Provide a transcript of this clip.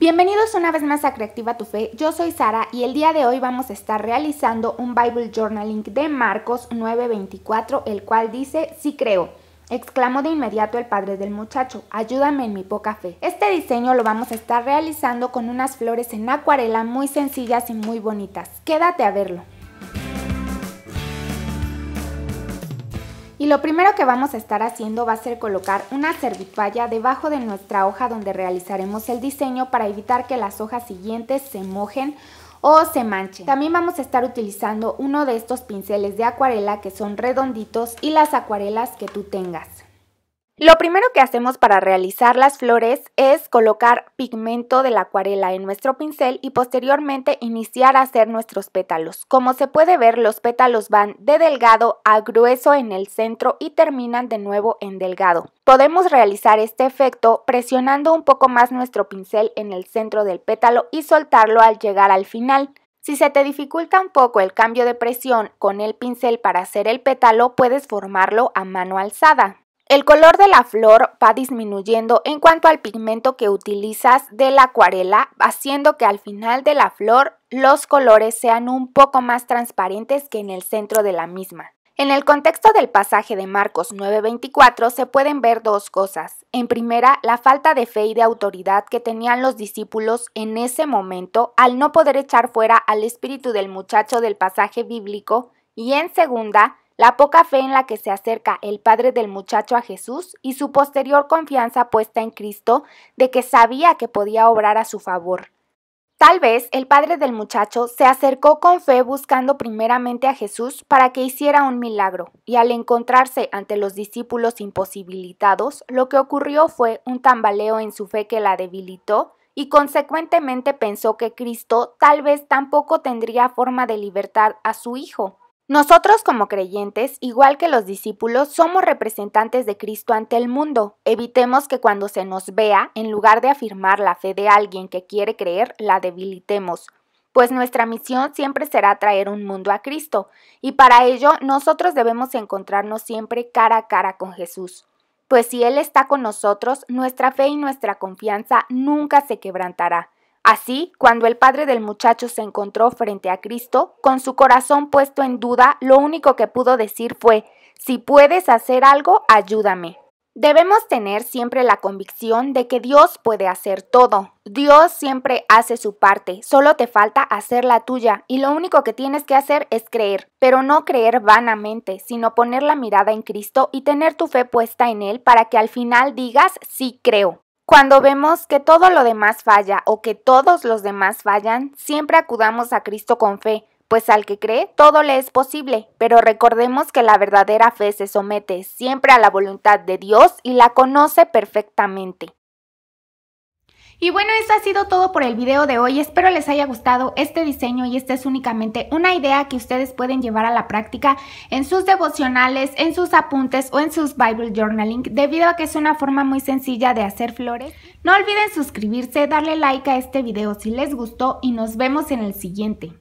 Bienvenidos una vez más a Creativa tu Fe, yo soy Sara y el día de hoy vamos a estar realizando un Bible Journaling de Marcos 9:24, el cual dice, sí creo. Exclamó de inmediato el padre del muchacho, ayúdame en mi poca fe. Este diseño lo vamos a estar realizando con unas flores en acuarela muy sencillas y muy bonitas. Quédate a verlo. Y lo primero que vamos a estar haciendo va a ser colocar una servitoalla debajo de nuestra hoja donde realizaremos el diseño para evitar que las hojas siguientes se mojen o se manchen. También vamos a estar utilizando uno de estos pinceles de acuarela que son redonditos y las acuarelas que tú tengas. Lo primero que hacemos para realizar las flores es colocar pigmento de la acuarela en nuestro pincel y posteriormente iniciar a hacer nuestros pétalos. Como se puede ver, los pétalos van de delgado a grueso en el centro y terminan de nuevo en delgado. Podemos realizar este efecto presionando un poco más nuestro pincel en el centro del pétalo y soltarlo al llegar al final. Si se te dificulta un poco el cambio de presión con el pincel para hacer el pétalo, puedes formarlo a mano alzada. El color de la flor va disminuyendo en cuanto al pigmento que utilizas de la acuarela, haciendo que al final de la flor los colores sean un poco más transparentes que en el centro de la misma. En el contexto del pasaje de Marcos 9:24 se pueden ver dos cosas. En primera, la falta de fe y de autoridad que tenían los discípulos en ese momento al no poder echar fuera al espíritu del muchacho del pasaje bíblico. Y en segunda, la poca fe en la que se acerca el padre del muchacho a Jesús y su posterior confianza puesta en Cristo de que sabía que podía obrar a su favor. Tal vez el padre del muchacho se acercó con fe buscando primeramente a Jesús para que hiciera un milagro, y al encontrarse ante los discípulos imposibilitados, lo que ocurrió fue un tambaleo en su fe que la debilitó, y consecuentemente pensó que Cristo tal vez tampoco tendría forma de libertar a su hijo. Nosotros como creyentes, igual que los discípulos, somos representantes de Cristo ante el mundo. Evitemos que cuando se nos vea, en lugar de afirmar la fe de alguien que quiere creer, la debilitemos, pues nuestra misión siempre será traer un mundo a Cristo, y para ello nosotros debemos encontrarnos siempre cara a cara con Jesús. Pues si Él está con nosotros, nuestra fe y nuestra confianza nunca se quebrantará. Así, cuando el padre del muchacho se encontró frente a Cristo, con su corazón puesto en duda, lo único que pudo decir fue, si puedes hacer algo, ayúdame. Debemos tener siempre la convicción de que Dios puede hacer todo. Dios siempre hace su parte, solo te falta hacer la tuya y lo único que tienes que hacer es creer, pero no creer vanamente, sino poner la mirada en Cristo y tener tu fe puesta en Él para que al final digas sí creo. Cuando vemos que todo lo demás falla o que todos los demás fallan, siempre acudamos a Cristo con fe, pues al que cree todo le es posible, pero recordemos que la verdadera fe se somete siempre a la voluntad de Dios y la conoce perfectamente. Y bueno, eso ha sido todo por el video de hoy. Espero les haya gustado este diseño y esta es únicamente una idea que ustedes pueden llevar a la práctica en sus devocionales, en sus apuntes o en sus Bible Journaling, debido a que es una forma muy sencilla de hacer flores. No olviden suscribirse, darle like a este video si les gustó y nos vemos en el siguiente.